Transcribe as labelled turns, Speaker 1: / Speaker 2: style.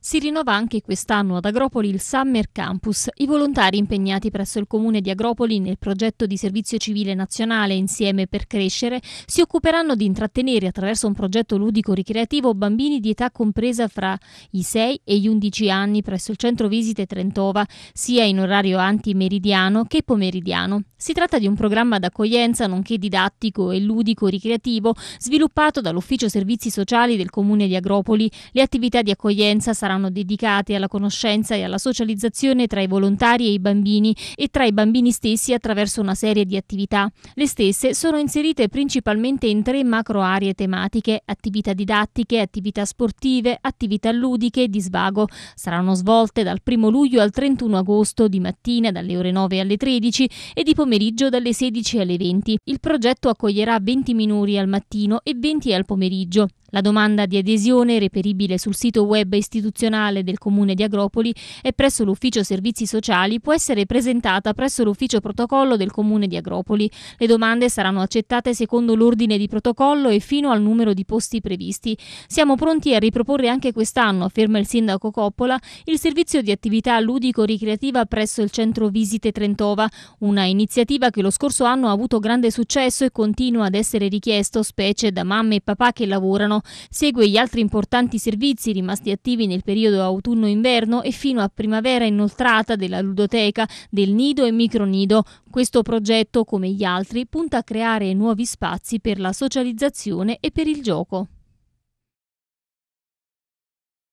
Speaker 1: Si rinnova anche quest'anno ad Agropoli il Summer Campus. I volontari impegnati presso il comune di Agropoli nel progetto di servizio civile nazionale Insieme per Crescere si occuperanno di intrattenere attraverso un progetto ludico ricreativo bambini di età compresa fra i 6 e gli 11 anni presso il centro visite Trentova, sia in orario antimeridiano che pomeridiano. Si tratta di un programma d'accoglienza nonché didattico e ludico ricreativo sviluppato dall'Ufficio Servizi Sociali del comune di Agropoli. Le attività di accoglienza saranno saranno dedicate alla conoscenza e alla socializzazione tra i volontari e i bambini e tra i bambini stessi attraverso una serie di attività. Le stesse sono inserite principalmente in tre macro aree tematiche, attività didattiche, attività sportive, attività ludiche e di svago. Saranno svolte dal 1 luglio al 31 agosto di mattina dalle ore 9 alle 13 e di pomeriggio dalle 16 alle 20. Il progetto accoglierà 20 minori al mattino e 20 al pomeriggio. La domanda di adesione, reperibile sul sito web istituzionale del Comune di Agropoli e presso l'Ufficio Servizi Sociali, può essere presentata presso l'Ufficio Protocollo del Comune di Agropoli. Le domande saranno accettate secondo l'ordine di protocollo e fino al numero di posti previsti. Siamo pronti a riproporre anche quest'anno, afferma il sindaco Coppola, il servizio di attività ludico-ricreativa presso il centro Visite Trentova, una iniziativa che lo scorso anno ha avuto grande successo e continua ad essere richiesto, specie da mamme e papà che lavorano Segue gli altri importanti servizi rimasti attivi nel periodo autunno-inverno e fino a primavera inoltrata della ludoteca, del nido e micronido. Questo progetto, come gli altri, punta a creare nuovi spazi per la socializzazione e per il gioco.